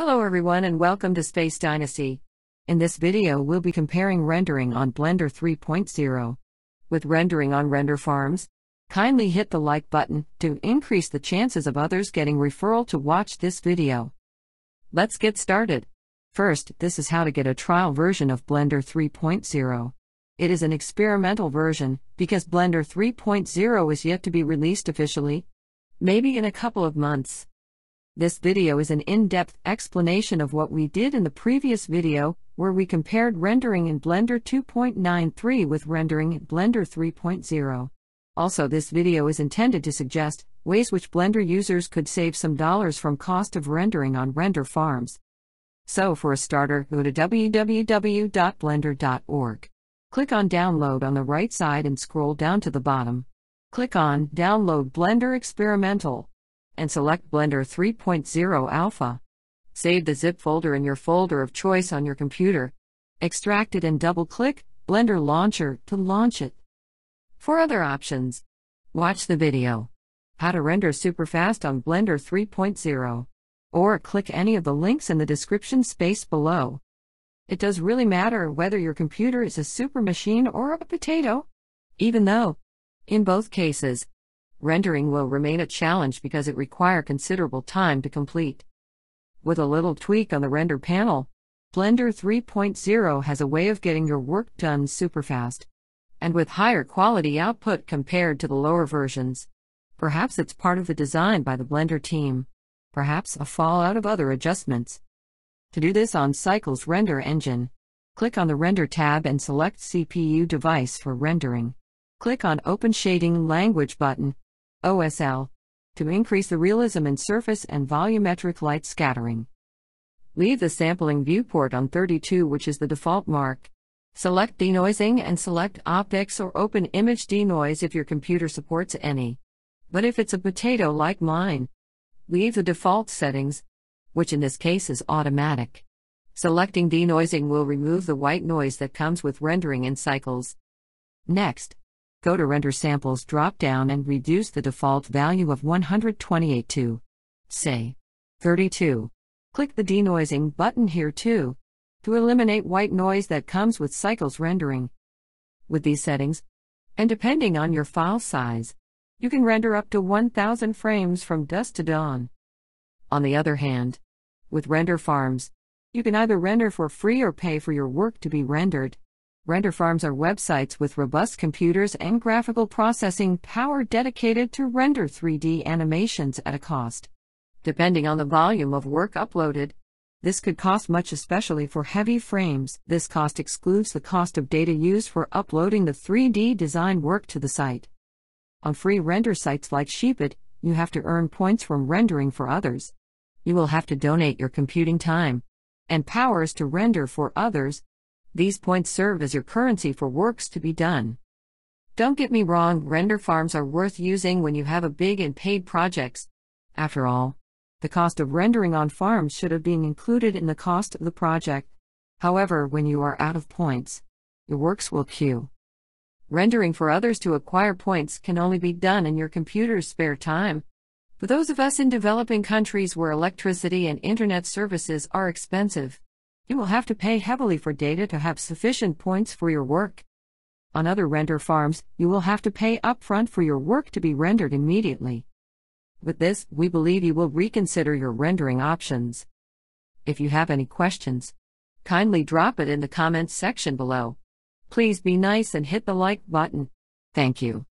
Hello everyone and welcome to Space Dynasty. In this video we'll be comparing rendering on Blender 3.0 with rendering on render farms. Kindly hit the like button to increase the chances of others getting referral to watch this video. Let's get started. First, this is how to get a trial version of Blender 3.0. It is an experimental version because Blender 3.0 is yet to be released officially. Maybe in a couple of months. This video is an in-depth explanation of what we did in the previous video, where we compared rendering in Blender 2.93 with rendering in Blender 3.0. Also this video is intended to suggest ways which Blender users could save some dollars from cost of rendering on render farms. So for a starter, go to www.blender.org. Click on Download on the right side and scroll down to the bottom. Click on Download Blender Experimental and select Blender 3.0 Alpha. Save the zip folder in your folder of choice on your computer. Extract it and double click Blender Launcher to launch it. For other options, watch the video How to Render Super Fast on Blender 3.0, or click any of the links in the description space below. It does really matter whether your computer is a super machine or a potato, even though, in both cases, rendering will remain a challenge because it require considerable time to complete. With a little tweak on the render panel, Blender 3.0 has a way of getting your work done super fast and with higher quality output compared to the lower versions. Perhaps it's part of the design by the Blender team, perhaps a fallout of other adjustments. To do this on Cycle's render engine, click on the Render tab and select CPU device for rendering. Click on Open Shading Language button OSL, to increase the realism in surface and volumetric light scattering. Leave the sampling viewport on 32 which is the default mark. Select denoising and select optics or open image denoise if your computer supports any. But if it's a potato like mine, leave the default settings, which in this case is automatic. Selecting denoising will remove the white noise that comes with rendering in cycles. Next, Go to Render Samples drop down and reduce the default value of 128 to, say, 32. Click the denoising button here too, to eliminate white noise that comes with Cycles rendering. With these settings, and depending on your file size, you can render up to 1000 frames from dusk to dawn. On the other hand, with render farms, you can either render for free or pay for your work to be rendered. Render farms are websites with robust computers and graphical processing power dedicated to render 3D animations at a cost. Depending on the volume of work uploaded, this could cost much, especially for heavy frames. This cost excludes the cost of data used for uploading the 3D design work to the site. On free render sites like Sheepit, you have to earn points from rendering for others. You will have to donate your computing time and powers to render for others, these points serve as your currency for works to be done. Don't get me wrong, render farms are worth using when you have a big and paid projects. After all, the cost of rendering on farms should have been included in the cost of the project. However, when you are out of points, your works will queue. Rendering for others to acquire points can only be done in your computer's spare time. For those of us in developing countries where electricity and internet services are expensive, you will have to pay heavily for data to have sufficient points for your work. On other render farms, you will have to pay upfront for your work to be rendered immediately. With this, we believe you will reconsider your rendering options. If you have any questions, kindly drop it in the comments section below. Please be nice and hit the like button. Thank you.